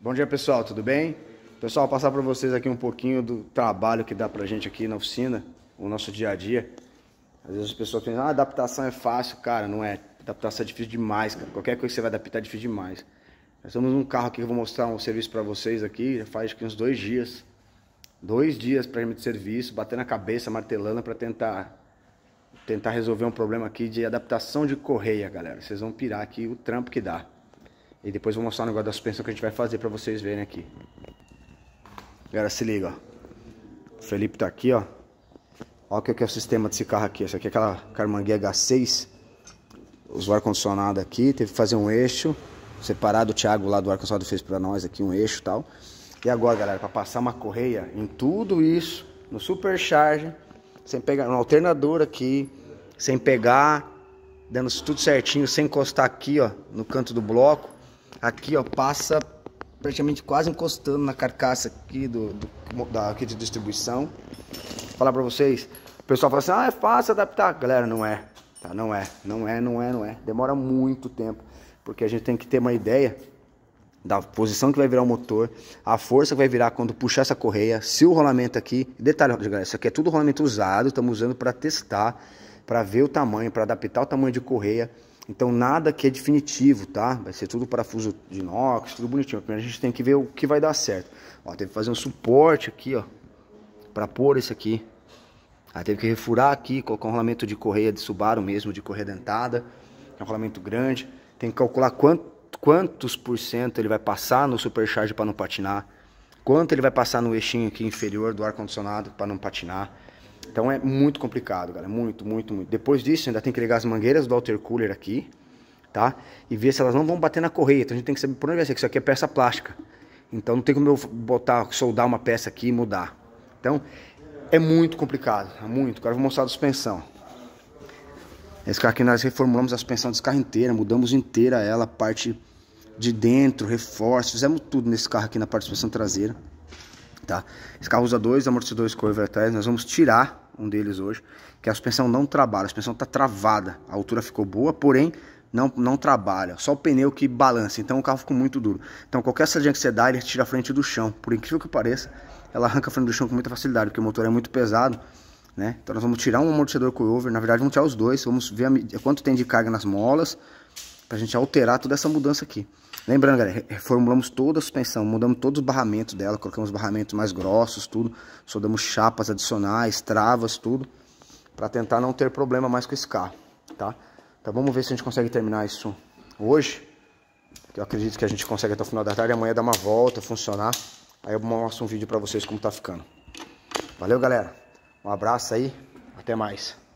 Bom dia, pessoal, tudo bem? Pessoal, vou passar para vocês aqui um pouquinho do trabalho que dá para gente aqui na oficina, o nosso dia a dia. Às vezes as pessoas pensam, ah, adaptação é fácil, cara, não é. Adaptação é difícil demais, cara. Qualquer coisa que você vai adaptar é difícil demais. Nós temos um carro aqui que eu vou mostrar um serviço para vocês aqui, já faz acho uns dois dias. Dois dias para de serviço, batendo a cabeça, martelando para tentar tentar resolver um problema aqui de adaptação de correia, galera. Vocês vão pirar aqui o trampo que dá. E depois vou mostrar o negócio da suspensão que a gente vai fazer pra vocês verem aqui. Galera, se liga, ó. O Felipe tá aqui, ó. Olha o que é, é o sistema desse carro aqui. Essa aqui é aquela Carmanguia H6. Os ar-condicionado aqui. Teve que fazer um eixo. Separado o Thiago lá do ar-condicionado fez pra nós aqui um eixo e tal. E agora, galera, pra passar uma correia em tudo isso, no supercharger, sem pegar um alternador aqui, sem pegar, dando tudo certinho, sem encostar aqui, ó, no canto do bloco. Aqui, ó, passa praticamente quase encostando na carcaça aqui do, do da aqui de distribuição. Vou falar para vocês, o pessoal fala assim: "Ah, é fácil adaptar". Galera, não é. Tá, não é, não é, não é, não é. Demora muito tempo, porque a gente tem que ter uma ideia da posição que vai virar o motor, a força que vai virar quando puxar essa correia, se o rolamento aqui, detalhe, galera, isso aqui é tudo rolamento usado, estamos usando para testar, para ver o tamanho, para adaptar o tamanho de correia. Então nada que é definitivo, tá? Vai ser tudo parafuso de inox, tudo bonitinho. Primeiro a gente tem que ver o que vai dar certo. Ó, teve que fazer um suporte aqui, ó, para pôr isso aqui. Aí teve que refurar aqui, colocar um rolamento de correia de Subaru mesmo, de correia dentada. É um rolamento grande. Tem que calcular quantos por cento ele vai passar no supercharge para não patinar. Quanto ele vai passar no eixinho aqui inferior do ar-condicionado para não patinar. Então é muito complicado, galera. Muito, muito, muito. Depois disso, ainda tem que ligar as mangueiras do alter cooler aqui, tá? E ver se elas não vão bater na correia. Então a gente tem que saber por onde vai ser, que isso aqui é peça plástica. Então não tem como eu botar, soldar uma peça aqui e mudar. Então é muito complicado, é muito. Agora eu vou mostrar a suspensão. Esse carro aqui nós reformulamos a suspensão desse carro inteira, mudamos inteira ela, parte de dentro, reforço, fizemos tudo nesse carro aqui na parte de suspensão traseira. Tá? Esse carro usa dois amortecedores coiver atrás, nós vamos tirar um deles hoje, que a suspensão não trabalha, a suspensão está travada, a altura ficou boa, porém não, não trabalha, só o pneu que balança, então o carro ficou muito duro. Então qualquer sardinha que você dá, ele tira a frente do chão, por incrível que pareça, ela arranca a frente do chão com muita facilidade, porque o motor é muito pesado, né? Então nós vamos tirar um amortecedor coilover na verdade vamos tirar os dois, vamos ver a, quanto tem de carga nas molas, para a gente alterar toda essa mudança aqui. Lembrando, galera, reformulamos toda a suspensão, mudamos todos os barramentos dela, colocamos barramentos mais grossos, tudo, soldamos chapas adicionais, travas, tudo, para tentar não ter problema mais com esse carro, tá? Então vamos ver se a gente consegue terminar isso hoje, eu acredito que a gente consegue até o final da tarde, amanhã dar uma volta, funcionar, aí eu mostro um vídeo para vocês como tá ficando. Valeu, galera, um abraço aí, até mais.